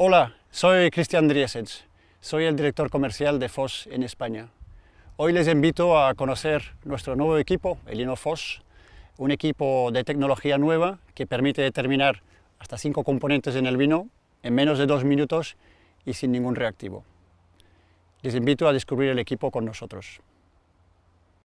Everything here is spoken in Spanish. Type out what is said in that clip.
Hola, soy Cristian Driesens, soy el director comercial de Foss en España. Hoy les invito a conocer nuestro nuevo equipo, el InnoFOS, un equipo de tecnología nueva que permite determinar hasta cinco componentes en el vino en menos de dos minutos y sin ningún reactivo. Les invito a descubrir el equipo con nosotros.